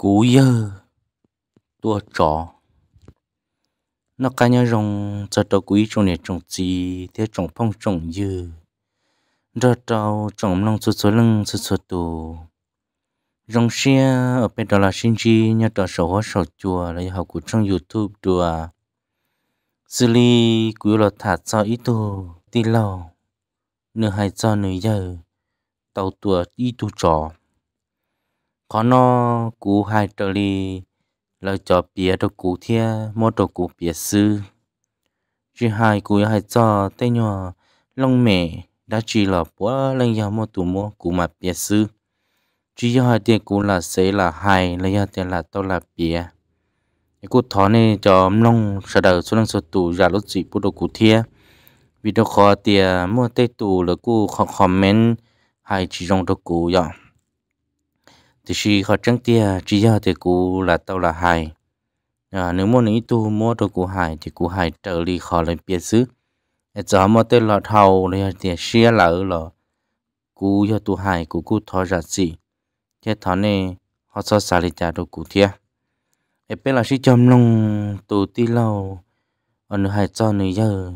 cú yơ tua trò nó cá nhân rong cho tàu quý trong trồng gì thế trồng phong trồng dư rồi tàu trồng lông sụt sụt lưng sụt sụt tù rong xe ở bên đó là sinh chi nhà tàu sầu hóa sầu chùa học của trong youtube chùa xử lý quý là thả cho ít tù tì lâu nửa hai cho nửa giờ tàu tùa ít tù trò có nó cú hai trở li là cho bia đồ cú thia mua đồ cú bia sư chỉ hai cú hai cho tê nhỏ lông mẹ đã chỉ là bữa lên nhà mua tủ mua cú mà bia sư chỉ do hai tiền cú là xế là hai lấy hai tiền là tao là bia cú thọ này cho lông sợ đầu số năng số tủ giả lốt gì bút đồ cú vì video khó tiền mua tê tủ là cú comment hai chỉ trong đồ cú vậy dạ thì chỉ họ trăng tia chỉ do thì cụ là tao là hài à, nếu muốn ý tu mua đồ cụ hài thì cụ hài trở đi khỏi lên biệt xứ giờ mà tới lọt hầu thì thì xia là ở lọ cụ cho tu hài cụ cụ thọ ra gì thế thọ này họ so xả lại trả đồ cụ thiệt em bây là sĩ chăm long tu ti lâu ở nơi hai cho nữa giờ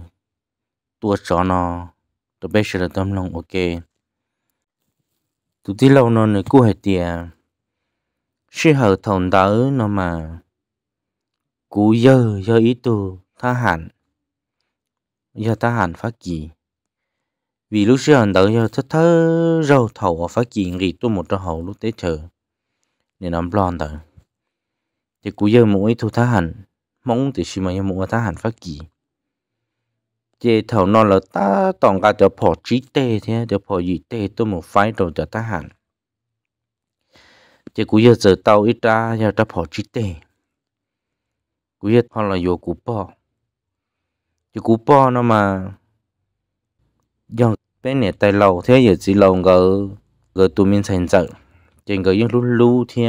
tua chó nó tôi biết là tâm lòng ok tụi tí lâu nó nữa cú hệ tiề sư hở thòng đỡ nó mà cú dơ dơ ý tu tha hẳn giờ ta hẳn phát kỳ vì lúc sư hẳn đỡ giờ thất thơ râu thầu ở phát kỳ nghỉ tu một trò hậu lúc tế chờ nên nằm lon đỡ thì cú dơ mũi thu tha hẳn mong thì sư mà dơ mũi tha hẳn phát kỳ chế thầu nó là ta toàn cả cho phò trí tê thế cho phò gì tê tôi một phái rồi cho ta hẳn chế cú giờ giờ tàu ít ra giờ ta phò trí tê cú giờ họ là vô cú bò chế cú bò nó mà dòng bên này tay lâu thế giờ chỉ lâu ngờ ngờ tụi mình thành giận chế ngờ những lú lú thế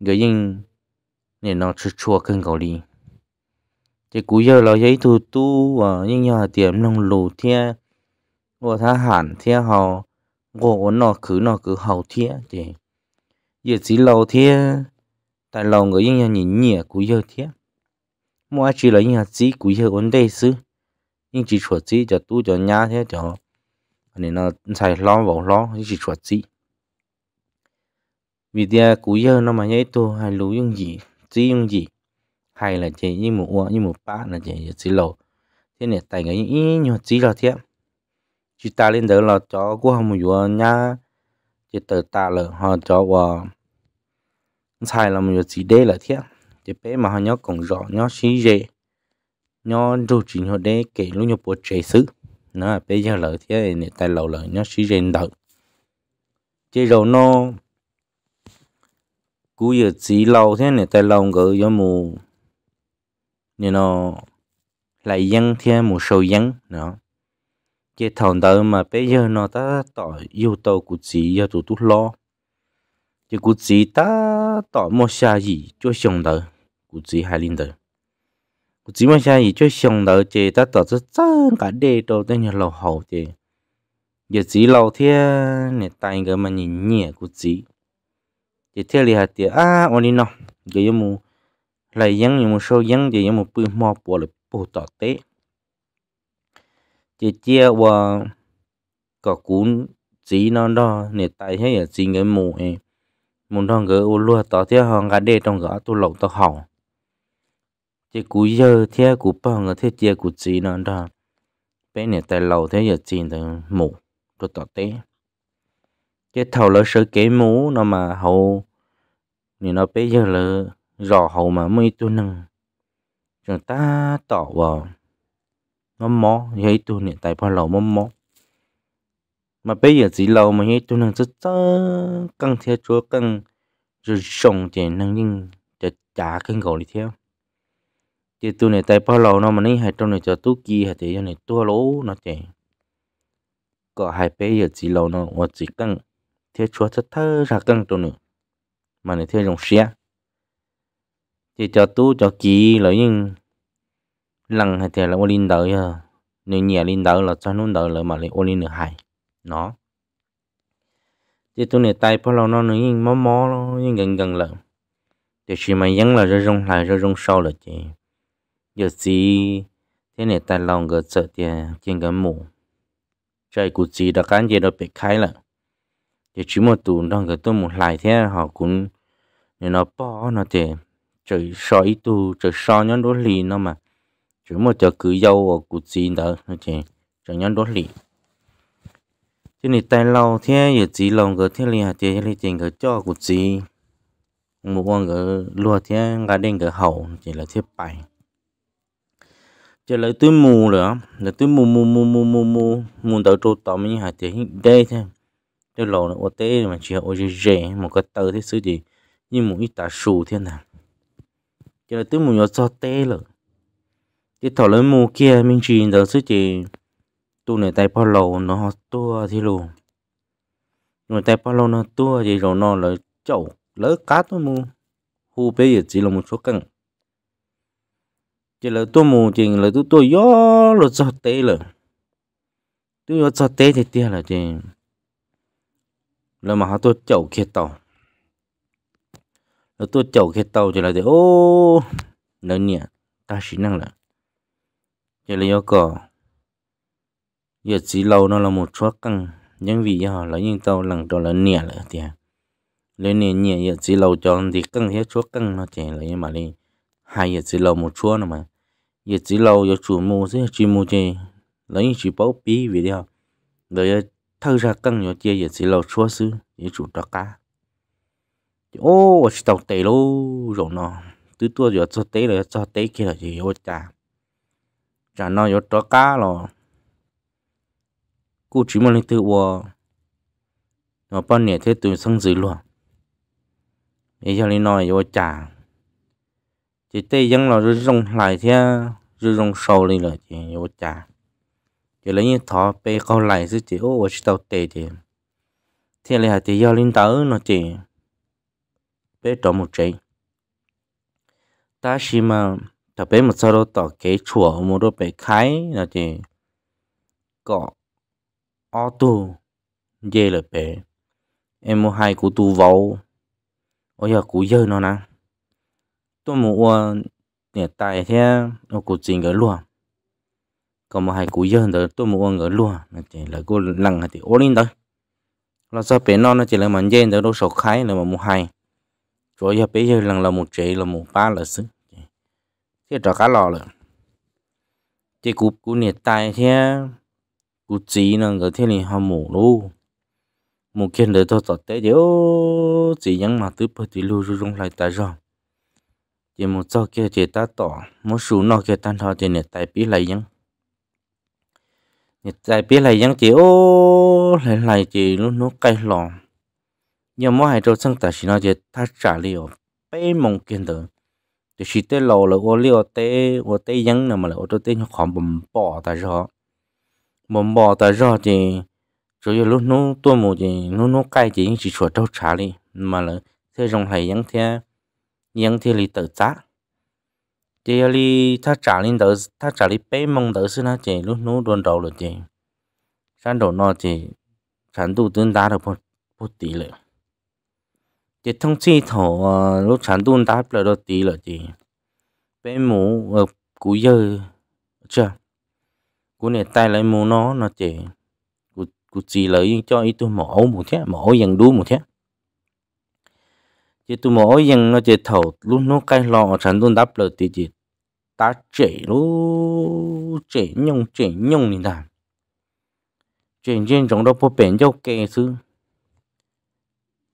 ngờ những nên nó chua chua cơn cầu đi chỉ cú giờ là giấy thu tu và những nhà tiệm nông lù thia và thá hẳn thia họ gỗ nó cứ nó cứ hầu thia chỉ giờ chỉ lâu thia tại lâu người những nhà nhìn nhẹ cú giờ thia mua chỉ là những nhà chỉ cú giờ ổn đây xứ nhưng chỉ chuột chỉ cho tu cho nhà thế cho nên nó xài lo vào lo những chỉ chuột chỉ vì thế cú giờ nó mà nhảy tu hay lú dùng gì chỉ dùng gì hay là chỉ như một uống như một bát là chỉ chỉ lẩu thế này tại cái ý như chỉ là thế chỉ ta lên đó là cho của họ một uống nhá chỉ tự ta là họ cho và sai là một chỉ đây là thế chỉ bé mà họ nhớ còn rõ nhớ xí gì nhớ đồ chỉ họ để kể luôn nhớ bộ chế xứ nó bây giờ là thế này tại lâu là nhớ xí gì đó chỉ rồi nó cú giờ chỉ lâu thế này tại lâu gỡ cho mù you know lại dân thêm một số dân nó cái thằng đó mà bây giờ nó ta tỏ yêu tàu của chị giờ tụi tụt lo chứ của chị ta tỏ một xa gì cho xong đó của chị hai linh đó của chị một xa gì cho xong đó chị ta tỏ rất chân cả đề đồ tên nhà lầu hậu chị giờ chị lầu thiên này tay cái mà nhìn nhẹ của chị chị theo lý hạt tiền à ổn đi nó cái gì mu là dân như một số dân chỉ một bữa mò bỏ là bỏ tọt tế chỉ chia và có cuốn chỉ nó đó nè tại hết là chỉ cái mù ấy muốn thằng gỡ ô lúa tọt thế hàng cả đê trong gỡ tôi lẩu tọt hỏng chỉ cú giờ thế cú bằng thế chia cú chỉ nó đó bên nè tại lẩu thế giờ chỉ là mù tôi tọt tế cái thầu là sợ cái mù nó mà hậu thì nó bây giờ là rõ hầu mà mấy tu năng chúng ta tỏ vào mắm mó hay tu niệm tại pha lầu mắm mó mà bây giờ chỉ lầu mà hay tu năng rất chớ căng theo chúa căng rồi sống thì năng nhưng chả chả căng gầu đi theo thì tu này tại pha lầu nó mà nấy hay trong này cho tu kỳ hay thế cho này tua lố nó chả có hai bây giờ chỉ lầu nó hoặc chỉ căng theo chúa rất thơ ra căng tu nữa mà này theo dòng xe chỉ cho tu cho kỳ lợi nhưng lăng hay thì là ô linh đợi à nếu nhà linh đợi là cho nó đợi là mà lại ô linh được hại nó chỉ tu này tay phải lâu nó nữa nhưng mó mó nó nhưng gần gần là thì chỉ mà nhắn là rơi rong lại rơi rong sâu là chị giờ gì thế này tay lòng gỡ sợ thì trên cái mũ chạy cụ gì đã cán gì đó bị khai là thì chỉ một tù đang cái tôi một lại thế họ cũng nên nó bỏ nó thì trời so ít tu trời so nhóm đối lì nó mà chỉ một chờ cứ dâu ở cụ gì đó nó chỉ trời nhóm đối lì thế này tay lâu thế giờ chỉ lòng cái thế này hạt thế này cái cho cụ gì một con cái lúa thế gà đen cái hậu chỉ là thế bài chỉ là túi mù nữa là túi mù mù mù mù mù mù mù đầu trâu tao mình hạt thế đây thế cái lò nó ô tê mà chỉ ô dê dê một cái tờ thế xứ gì nhưng một ít tà sù thế nào cho là tôi muốn nhớ cho tê lợ chỉ thảo lấy mù kia mình chỉ giờ sức chỉ tu này tay bao lâu nó tua thì nhưng mà tay bao lâu nó tua thì rồi nó lại chậu lỡ cá tôi mù hu bây giờ chỉ là một số cân chỉ là tôi mù chỉ là tôi tôi gió là cho tê lợ tôi nhớ cho tê thì tia là chỉ là mà họ tôi chậu kia tàu nó tôi chậu cái tàu chỉ là thế ô nó nhẹ ta chỉ năng là giờ là yêu cỏ giờ chỉ lâu nó là một số căng nhưng vì họ là những tàu lần đó là nhẹ là thì lấy nhẹ nhẹ giờ chỉ lâu cho thì căng hết số căng nó chỉ là nhưng mà đi hai giờ chỉ lâu một số nữa mà giờ chỉ lâu giờ chủ mua thế chỉ mua chơi lấy chỉ báo bí vì đó, họ rồi thâu ra căng giờ chia giờ chỉ lâu số xứ giờ chủ đó cá ô chỉ tàu tê luôn rồi nó từ tua rồi cho tê rồi cho tê kia là gì ô chà chà nó rồi cho cá rồi cô chỉ muốn lên từ ô nó bao nhiêu thế từ sang dưới luôn bây giờ lên nói ô chà chỉ tê giống là rồi rong lại thế rồi rong sâu lên rồi thì ô chà chỉ lấy như thọ bê câu lại chứ chị ô chỉ tàu tê thì thế là thì giờ lên tới nó chị bé trộm một trái ta xí mà e ta bé một sao đó tỏ kế chùa một đôi bé khai là thì có ô tu dê là bé em mua hai cú tu vào ôi giờ cú dơ nó nè tôi mua nè tại thế nó cú trình cái luôn còn một hai cú dơ đó tôi mua người luôn là thì là lăng lằng thì ôn lên đó là sao bé non nó chỉ là mình dê đó đâu sổ khai là mà mua hai rồi giờ bây giờ lần là một chế là một ba là xứ thế trò cá lò là thế cú cú nhiệt tài thế cú chỉ là người thế này hâm mộ luôn một kiện để tôi tọt tế điều chỉ nhắn mà tứ bơi thì lưu rung lại tại rồi chỉ một sau kia thì ta tỏ một số nó kia tan thọ thì nhiệt tài bí lại nhắn nhiệt tài bí lại nhắn chỉ ô lại lại chỉ lúc nó cay lò nhiều món hay trâu sang ta chỉ nói chuyện thắt trả liệu bê mong kiên tử thì chỉ tê lầu là ô liều tê ô tê yến nè mà là ô tê nó khoảng bầm bỏ ta rõ bầm bỏ ta rõ thì chủ yếu lúc nó tôi mù thì nó nó cay chỉ chỉ chuột trâu trả đi mà là thế rồng hay yến thế yến thế lì tự giá thì lì thắt trả liệu tự thắt trả lì bé mong tự xưa nó thì lúc nó đồn đầu rồi thì sản đồ nó thì sản đồ tương đá được một một tỷ chỉ thông chi thổ ờ, lúc sản tuôn ta là đôi tí là gì bé mũ ở ờ, cú dơ chưa cú này tay lấy mũ nó nó chỉ cú cú chỉ lấy cho ít tôi mổ một thế mổ dần đu một thế chỉ tôi mổ dần nó chỉ thổ lúc nó cay lò sản tuôn đáp là tí gì ta chạy lúc chạy nhung chạy nhung thì làm chạy trên trong đó có bền cho kề xưa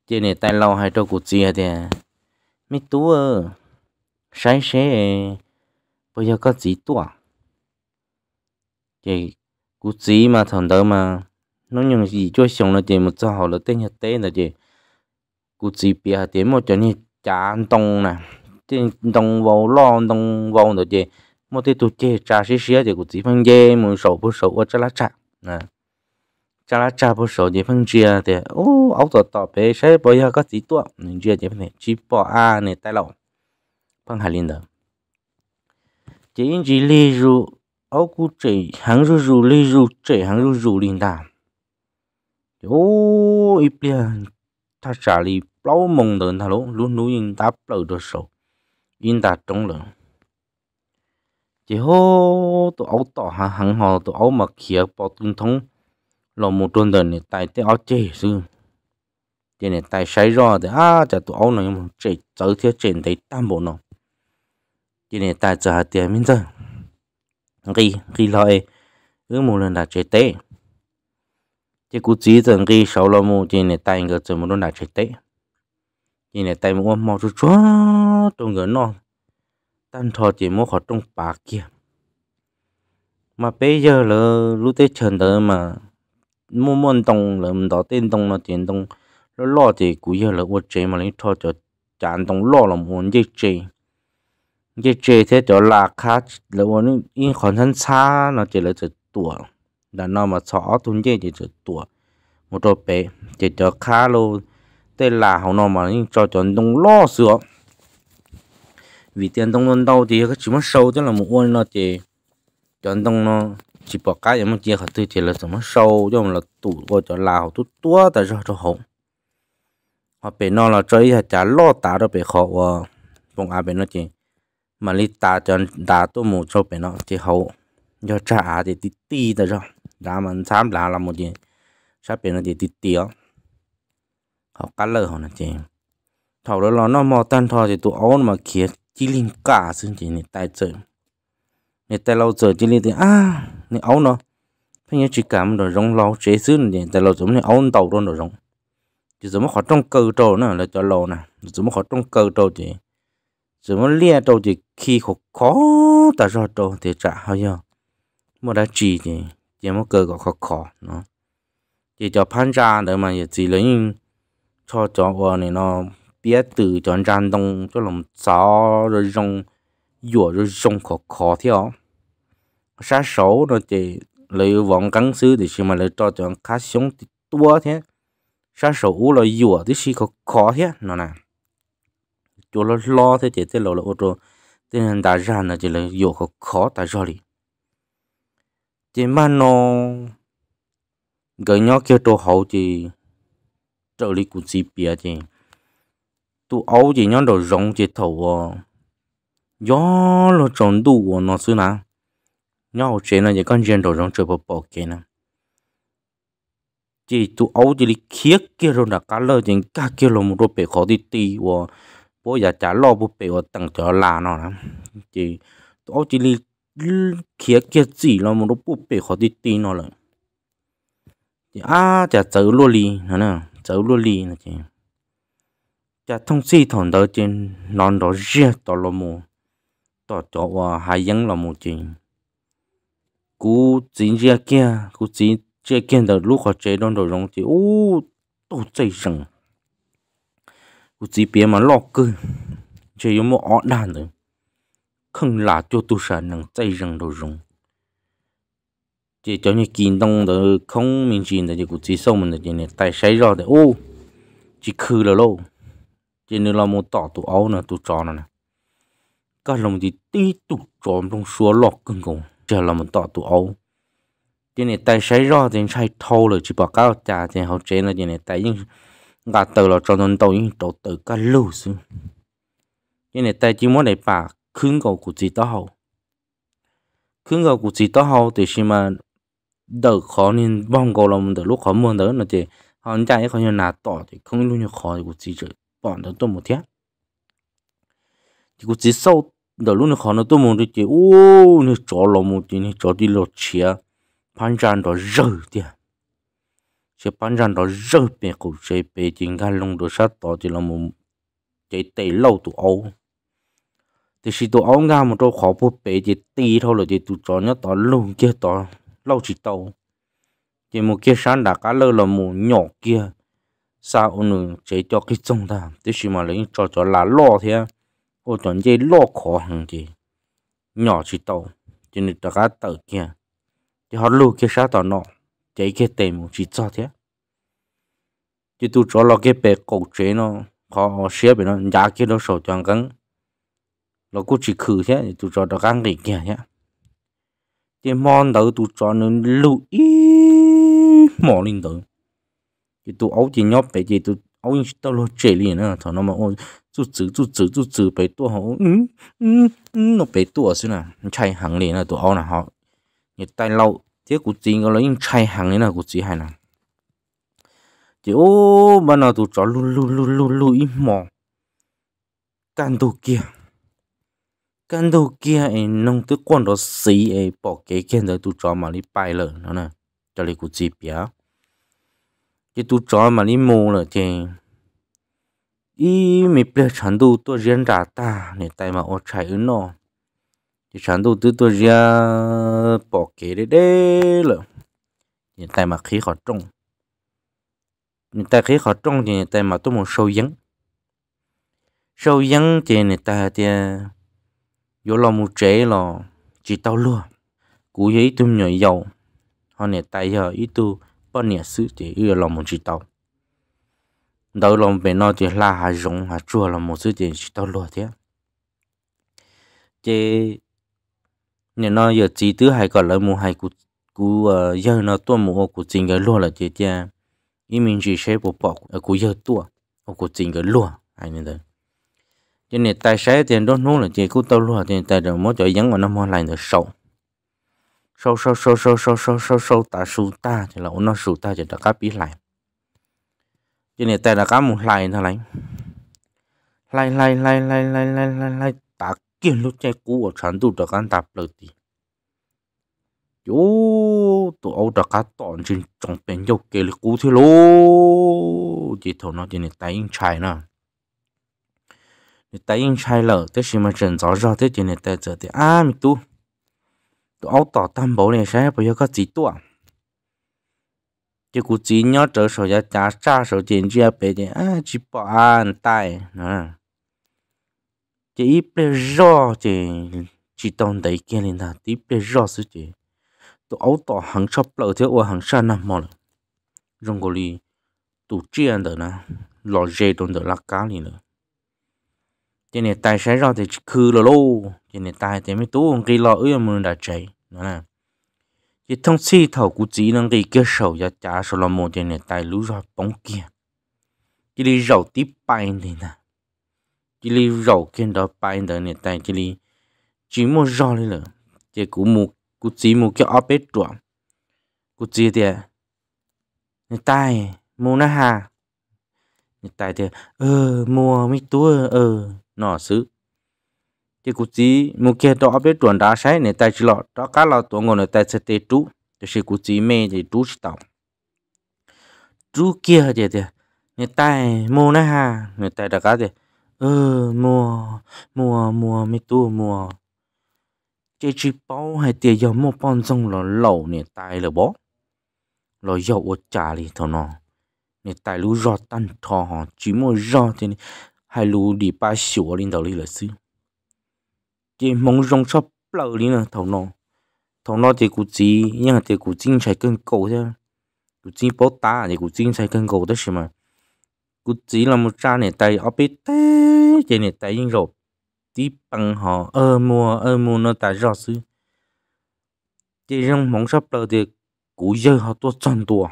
chị này tay lâu hay cho cuộc chia thì à? mi tú ơ sai xe bây giờ có gì tua chị cuộc gì mà thằng đó mà nó nhận gì cho xong rồi, chị một sao họ là tên nhật tế là chị cuộc gì bia thì một cho nên chả đông nè chị đông vô, lo đông vô rồi chị một tí tụt chơi trả xí xí thì cuộc gì phân dê một sổ bút sổ ở chỗ lá chặt nè cha lá cha bố sổ gì phân chia thì ô áo tọt tọt bé sẽ bây giờ có tí tuộng nên chia gì phân này chỉ bỏ a này tay lỏng phân hải linh đó chỉ chỉ li ru áo cụ chỉ hàng ru ru li ru chỉ hàng ru ru linh đà ô ít bia ta trả li bảo mong đợi ta luôn luôn luôn yên ta bao được sổ yên ta trong lòng chỉ hô tụi áo tọt hàng họ tụi áo mặc kia bỏ tung thông lo một tuần đời này tài tế áo chê sư thế này tài sai rõ thì à chả tụ áo này mà chạy cháu theo chuyện thấy tam bộ nó thế này tài chả hạt tiền mình giờ ghi ghi lại cứ một lần đã chạy tế chứ cú chỉ rằng ghi sáu lo một thế này tài người chở một lần đã chạy tế thế này tài một màu chúa chúa trong người nó tan thọ chỉ mua khỏi trong bà kia mà bây giờ là lúc tới chân tới mà mua mua tông là mình đó tên tông là tiền nó lo thì cú giờ là uất mà lấy cho cho chán tông lo là muốn giết chế giết chế thế cho là khá là uất in còn thân xa nó chỉ là chỉ tuổi là nó mà xỏ thun chế chỉ chỉ tuổi một đôi bé chỉ cho khá lâu tên là hậu nó mà cho cho tông lo sửa vì tiền tông lên đâu thì các chú mất sâu tức là một uất nó chỉ cho tông nó chỉ bỏ cá giống chia khỏi tư chỉ là giống sâu giống là tủ của cho lào tút tua tại sao cho hồng họ bị nó là chơi hạt chả lo tá đó bị khó và bông à bị nó chỉ mà lý tá cho đá tôi một cho bị nó chỉ hậu do trả thì tí tí tại sao đá mình tham lá là một gì sắp bị nó chỉ tí tí á họ cá lơ họ nó chỉ thầu đó là nó mò tan thò thì tụ ấu mà kia chỉ linh cả xin chỉ này tài trợ người ta lâu giờ chỉ liền thì à người ấu nó phải nhớ chỉ cảm rồi rong lâu chế xứ này tại lâu giống như ấu tàu luôn rồi rong chỉ giống khó trong cơ trâu nữa là cho lâu nè giống khó trong cơ trâu chỉ giống lia trâu chỉ khi khó khó ta ra trâu thì trả hơi nhau mà đã chỉ thì chỉ mà cơ có khó khó nó chỉ cho phan ra để mà chỉ lấy cho cho vợ này nó biết từ cho trang đông cho lòng gió rồi rong dùa rồi rong khó khó theo 杀手那这来王刚手的是嘛来找这样卡凶的多天，杀手乌了药的是个卡天那呢，就了拉的这这老了我这，这人大家呢就来药个卡大家里，这嘛呢，个鸟叫多好的，这里估计别的，都熬的鸟都融的头哦，鸟了长度我那是哪？nhau chế là những con gen đồ trong chơi bộ bộ kia nè chỉ tu ấu chỉ đi khía kia rồi là cá lơ chỉ cá kia rồi một đôi bể khó đi tì và bố già trả lo bố bể và tặng cho là nó lắm chỉ tu ấu chỉ đi khía kia chỉ là một đôi bố bể khó đi tì nó rồi, chỉ à chả chớ lô li hả nè chớ lô li nè chỉ chả thông si thòn đó chỉ non đó riết tỏ lo mù tỏ cho và hai dân là mù chỉ cú chín chia kia cú chín chia kia đầu lúc họ chế đón đồ rong thì ô tổ chạy rằng cú chín bia mà lọ cơ chế yếu một ọ đàn nữa không là cho tu sản năng chạy rằng đồ rong chỉ cho như kinh đông đó không mình chỉ là chỉ cú chín sâu mình là chỉ này tài sai rồi thì ô chỉ khử là lâu chỉ nữa là một tỏ tụ áo nữa tụ tròn nữa các lòng thì tí tụ tròn trong số lọt cưng cùng chờ là mình tọt tụ ấu cho nên tay sấy rõ thì sai thâu rồi chỉ bỏ cao trà thì hậu chế là cho nên tay nhưng gà từ là cho nên tôi tổ từ cá lưu xuống cho nên tay chỉ muốn để bà khương cầu của chị đó hậu khương cầu của chị đó hậu thì khi mà đỡ khó nên bong cầu là mình đỡ lúc khó mưa đỡ là chị họ chạy không như là tỏ thì không luôn như khó của chị rồi bọn đỡ tôi một thiết thì của chỉ sâu đó luôn này khó nó tôi muốn đi chứ, ô nó chó lò một tí nó chó đi lò chia pan ran đó rơi đi à. chế pan ran đó rơi bé cổ chế bé chính gan lông đó sát đó thì là một chế tây lâu tụ ấu thì khi tụ ấu ngang một chỗ khó bố bé chế tì thôi là chế tụ chó nhá đó lông kia đó lâu chỉ tàu chế một kia sáng đã cá lơ là một nhỏ kia sao nữa chế cho cái trông ta thì khi mà lấy cho cho lá lò thế ô tuần dây lô khó hàng gì nhỏ chỉ tàu cho nên tao cá kia thì họ lưu cái sao tàu nọ chạy cái tề một chỉ cho thế thì tôi cho lo cái bè cổ chế nó khó xé bè nó giá cái nó sầu toàn cắn nó cũng chỉ khử thế thì tôi cho cái kia thế thì mòn đầu tôi cho nó lưu ý mỏ lên đầu thì tôi ấu chỉ nhóc bè thì tôi ấu tao lo chế liền nữa thằng nó mà ôi chú chữ chú chữ chú chữ bé tua họ ừ ừ nó bé tua xí nè chạy hàng liền là tụi ông là tay lâu thế cụ chỉ có lấy chạy hàng này là cụ chỉ hay nè ô mà nó tụi chó lù lù lù lù lù im mò can đồ kia can đồ kia ấy nông tức quan đó xí ấy bỏ cái kia rồi tụi chó mà đi bay lở nó nè cho lấy cụ chỉ cái tụi chó mà đi mù lở thì ý mi ple chan du to rian ra ta ne tai ma o chai un no thì chan du tu to ria bỏ kế đấy đấy lợ ne tai ma khí khó trông ne tai khí khó trông thì ne tai ma tôi muốn sâu yến sâu yến thì ne tai thì yo lo mu chế lo chỉ tao luôn cú ấy tôi nhỏ giàu họ ne tai giờ ý tu bao nhiêu sự thì yo lo mu chỉ tao đâu lòng về nó chỉ là hà rộng hà chua là một số tiền chỉ tao lo thế chế nhà nó giờ chỉ tứ hai còn lại một hai cụ cụ giờ nó tua một ô cụ trình cái lo là chế chế ý mình chỉ sẽ bộ bỏ cụ giờ tua ô cụ trình cái lo anh nên đấy cho nên tài xế tiền đó nó là chế cụ tao lo tiền tài đầu mỗi chỗ dẫn mà nó mua lại được sầu sâu sâu sâu sâu sâu sâu sâu sâu ta sụt ta thì là nó sụt ta thì đã cắt bí lại cho này tên là cá một lại thằng này lại lại lại lại lại lại lại lại ta kiến lúc chạy cú ở trận tụ được ăn tập lợi thì chú tụ ấu được cá tọn trên trong bên dâu kê lực cũ thế lô chỉ thầu nó cho này tay in chai nè tay in chai lở thế xí mà trần gió ra thế cho này tay giờ thì à mi tu tụ ấu tỏ tam bố này sẽ bây giờ có gì tụ chỉ cú chỉ nhớ trở sổ giá trả xa sổ tiền chia bể thì bỏ an tay nữa chỉ ít bể rõ chỉ chỉ tông đấy kia lên ta ít bể rõ sự chỉ tụ ấu tỏ hàng shop lợ thế ô hàng xa nằm mòn rong gò lì tụ chia lạc cá lì nữa chỉ này tay sẽ rõ thì cứ lô lô chỉ này tay thì mới tú ông kia lò ơi mà chỉ thông si thầu của chỉ năng đi cái sầu giá trả sầu là một tiền này tài lũ ra bóng kia chỉ đi rầu tí bay này nè chỉ đi rầu kia đó bay đó này tài chỉ đi chỉ mua rau lên rồi chỉ cú mua cú chỉ mua cái ốp bếp chuộng cú chỉ thì này tài mua nó hà này tài thì ờ mua mấy túa ờ nọ xứ thì cụ chỉ mua kia đó biết chuẩn đá sai này tại chỉ lọ đó cá lọ tuồng ngồi này tại sẽ tê trú thì sẽ cụ chỉ mê thì trú tàu trú kia thì thì người ta mua nữa ha người ta đã cái, thì ờ mua mua mua mấy tu mua chỉ chỉ bao hay tiền giờ mua bao xong là lẩu này tại là bó là dầu ở trà thì thằng nó này tại lú rọ tan thò chỉ mua rọ thì hay lú đi ba sửa lên đầu đi là xí chỉ mong rong sắp lâu đi nè thằng nó thằng nó thì cụ chỉ nhưng mà thì cụ chính chạy cân cầu thế cụ chỉ bó tá à, thì cụ chính chạy cân cầu đó xem mà cụ chỉ là một cha này tay ở bên té trên này tay nhưng rồi tí bằng họ ơ mua ơ mua nó tại rõ sư chỉ rong mong sắp lâu thì cụ giờ họ tôi chọn tua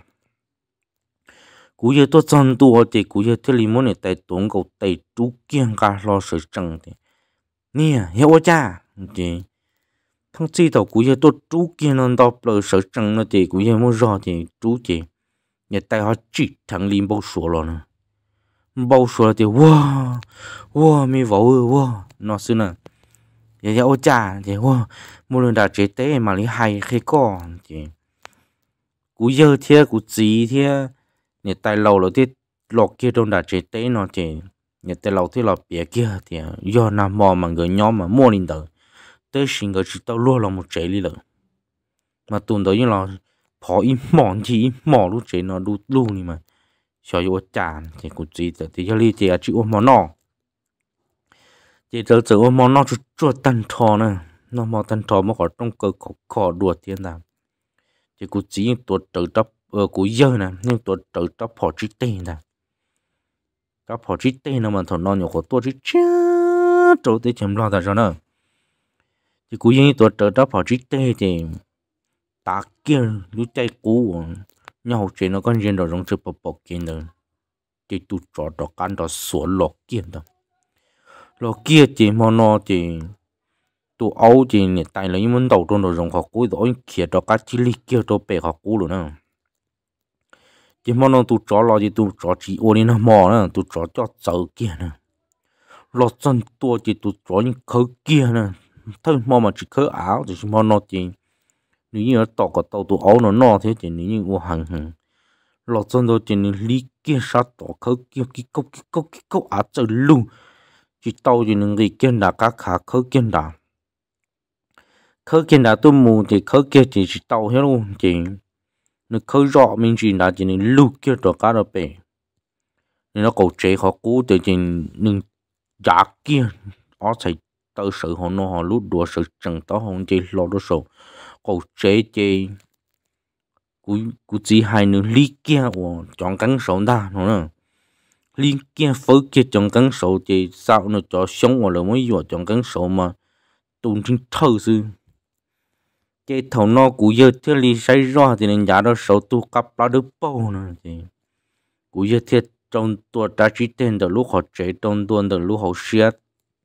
cú giờ tôi chọn tua thì cú giờ thế li muốn này tay tốn cầu tay chú kiên cả lo sự chẳng thì nè hiểu chưa? thì thằng chi tàu cũng như tôi chú kia nó đọc lời sợ chẳng nó thì cũng như muốn ra thì chú thì nhà tay họ chỉ thằng lim bao số rồi nè bao số thì wow wow mi vỗ wow nó xin nè giờ dạ, giờ dạ, ô cha thì wow một lần đã chế tế mà lý hay khi có thì cú giờ thế cú gì thế nhà tay lâu rồi thì lọt kia đông đại chế tế nó thì nhà tê lâu tê lâu bìa kia thì à, do nam mò mà người nhóm mà mua lên tờ tới xin người chỉ tao lúa là một chế đi lợ mà tuần tới như là phó im mòn chỉ mò lúc chế nó đu lu này mà cho yêu chán thì cũng chỉ tờ thì cho à, ly thì chỉ ôm mò nọ chỉ tớ tớ ôm mò nọ chút chút tan thò nè nó mò tan thò mà có trong cơ có cỏ đùa tiền làm thì cũng chỉ tuột tự tập ở cuối giờ nè nhưng tuột tự tập phó chỉ tiền làm chỉ chỉ tay tay ta nó, cố, chơi nó con riêng đó giống như bọc bọc kiến đó chỉ tu trọ đó căn đó sổ lọ kiến đó lọ kia chỉ mà nó chỉ tu ấu chỉ tại là những món đầu trong đó giống học cũ rồi kia đó cái chỉ lì kia đó bề học cũ rồi nữa chỉ mong nó tụ chó lo gì tụ chó chỉ ô đi nó mò nữa tụ chó cho sợ kia nè lo chân tua chỉ tụ chó những khớ kia nè thôi mò mà chỉ khớ áo chỉ mong nó chỉ nếu như nó tỏ cả tàu tụ áo nó no thế chỉ nếu như ô hàng hàng lo chân đâu chỉ nếu lý kia sát tỏ khớ kia kí cốc kí cốc kí cốc á trời luôn chỉ tàu chỉ những người kia đã cá khá khớ kia đã khớ kia đã tụ mù thì khớ kia chỉ chỉ tàu hết luôn chỉ nó khâu rõ mình chỉ là chỉ nên lúc kia đó cả đó bé nên nó cầu chế họ cố từ chỉ nên giá kia ở thầy tự sự họ nó họ lúc đùa sự chẳng tỏ họ chỉ lo đó số cầu chế chế cú cú chỉ hai nữa lý kia của chọn cắn số ta nó nè lý kia phớ kia chọn cắn số thì sao nó cho sống ở là mới vừa chọn cắn số mà tụi chúng thơ xưa chế thầu nó cú giờ thiết lý say rõ thì nên giá đó sáu tu cặp lá đứt bao nữa thì cú giờ thiết trong tua ta chỉ tên từ lúc họ chế trong tuần từ lúc họ xiết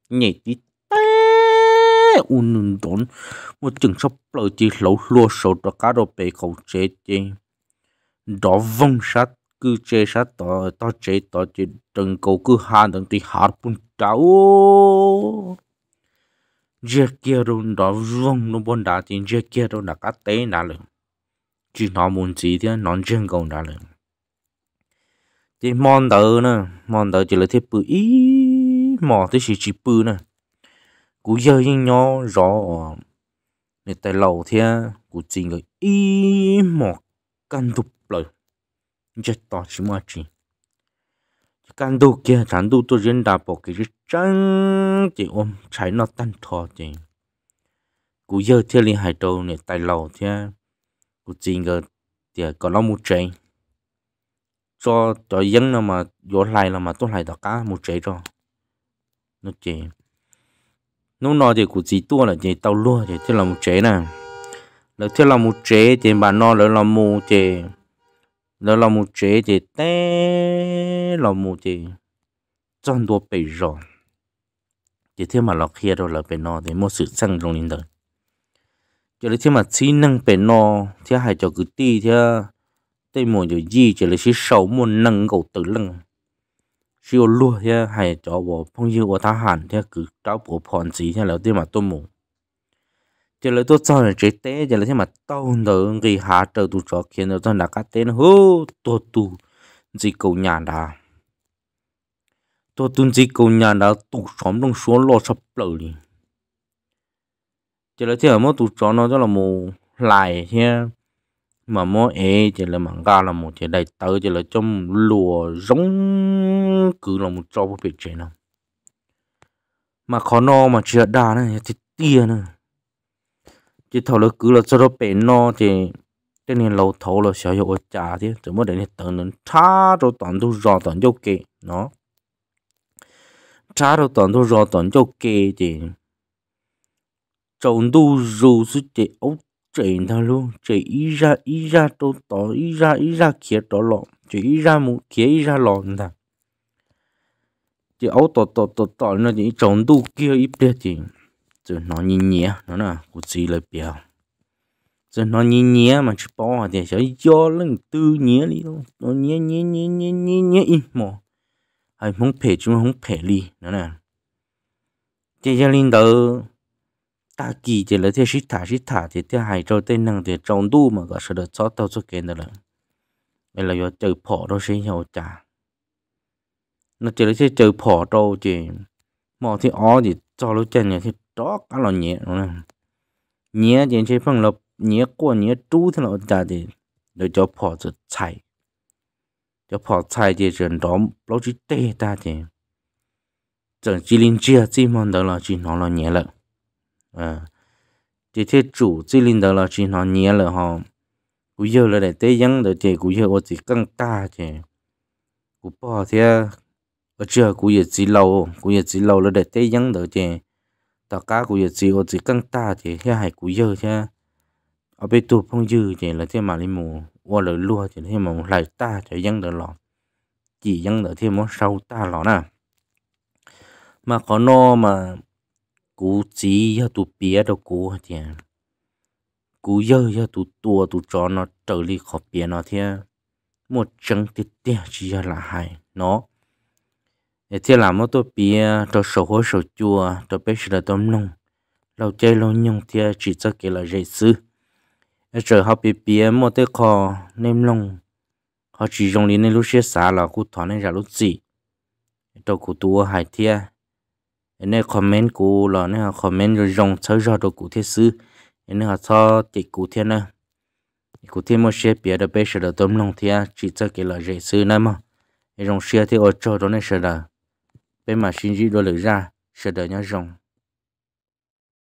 nhảy tí té un nung đốn một chừng sắp lời chỉ lẩu lúa sáu đó cá đồ bể khẩu chế chế đó vong sát cứ chế sát tỏ tỏ chế tỏ chế trần cầu cứ hà tận tí hà bún trâu giờ kia rồi đó vong nó bôn đá thì giờ kia rồi đã cá tế đã rồi chỉ nó muốn gì thì nó chân cầu đã rồi thì mòn tờ nữa mòn tờ chỉ là thiết bự ý mò tới chỉ chỉ bự nữa cú giờ nhưng nhỏ rõ để tại lầu thì cú chỉ người ý mò căn tục lời chết to chỉ mà chỉ căn đồ kia chẳng đủ tôi riêng đạp bộ cái gì, trắng chỉ ôm trái nó tan thò chứ cú giờ thế liên hải đầu này tài lầu thế cú chỉ cái, thì có lòng một trái cho cho dân nào mà vô lại là mà tôi lại đó cá một trái cho, nó chỉ nó nói thì cú chỉ tua là chỉ tao luôn thì thế là một trái nè là thế là một trái thì bà nó là là một trái nó là một chế thì té là một thì trong đồ bể rồi chỉ thế mà lọc kia đó là bể nó thì một sự sang trong linh đời cho nên thế mà chỉ năng bể nó thế hay cho cứ ti thế tây rồi gì chỉ là chỉ sầu muốn nâng cầu tự lưng siêu lúa thế hay cho bộ yêu của ta hàn thế cứ trao bộ phòn gì là thế mà tôi muốn giờ là tôi cho là chế tế giờ là thế mà tao nợ người hạ trợ tụ cho khiến nó là cá tên hô tôi tụ gì cầu nhà đã tôi tụ gì cầu nhà đã tụ xóm trong xuống lo sắp lở đi giờ là thế mà tụ cho nó cho là một lại thế mà mô ế chỉ là mảng ga là một chỉ đầy tớ chỉ là trong lùa giống cứ là một trò với bị chế nào mà khó no mà chưa đa này thì tia nữa chỉ thầu là cứ là cho nó bền nó thì cái này lâu thầu là sợ hiệu trả chứ từ mới để hiện tận nên trả rồi tận thu rõ tận vô kì nó trả rồi tận thu rõ tận vô kì thì trồng tu dù sự chỉ ốc chuyện thôi luôn chỉ ý ra ý ra tôi tỏ ý ra ý ra kia đó lọ chỉ ý ra một kia ý ra lọ nè chỉ ốc tỏ tỏ tỏ tỏ nó chỉ trồng tu kia ít biết gì chứ nó nhìn nhẹ nó là cụ gì là bèo chứ nó nhìn nhẹ mà chú bỏ thì sẽ cho lên tư nhẹ đi đâu nó nhẹ nhẹ nhẹ nhẹ nhẹ nhẹ im mò hay không phải chúng không phải đi nó nè thế cho linh đầu ta kỳ thì là thế sĩ thả sĩ thả thì thế hay cho tên năng thì mà có sự được cho tao cho kiện được đây là do chơi phỏ đó sẽ nhau nó chỉ là chơi phỏ đâu chứ mà thì ó thì cho lúc chân nhà đó cá lò nhẹ nhẹ trên chế phong lộc nhẹ qua nhẹ chú thế nào ta thì để cho phò cho chạy cho phò chạy thì chuyện đó lâu chỉ tê ta thì chẳng chỉ linh chia chỉ mong đó là chỉ nó là nhẹ lợ à chỉ thế chủ chỉ linh đó là chỉ nó nhẹ lợ họ cú yêu là để tê yăng để thì cú yêu chỉ căng ta thì cú bỏ thì ở chưa cú yêu chỉ lâu cú yêu chỉ lâu là để tê yăng để thì ta cá cũng giờ chỉ ở chỉ căng ta thì thế hải của giờ chứ, ở bên tu phong dư thì là thêm mà lên mù qua lời lua thì thế mà lại ta thì dân đỡ lọ chỉ dân đỡ thêm món sâu ta lọ nè mà có no mà cú chỉ ya tu bia đâu cú thì cú giờ ya tu tua tu cho nó trở đi khỏi bia nó thế một chân tiết tiết chỉ là hai nó để thế làm một tôi bị tôi sầu hối sầu chua tôi biết là tôi nông lâu chơi lâu nhung thì chỉ cho cái là dễ sư rồi họ bị bị một cái kho nem nông họ chỉ dùng đến lúc xe xả là cú thọ nên ra lúc gì tôi cú tua hải thia nên comment cú là nên họ comment rồi dùng chơi ra tôi cú thế sư nên họ cho chị cú thế nữa cú thế một xe bia đã biết là tôi nông thì chỉ cho cái là dễ sư nữa mà dùng xe thì ở chỗ đó nên sẽ là bên mà Shinji đôi lửa ra, sợ đợi nhớ rồng.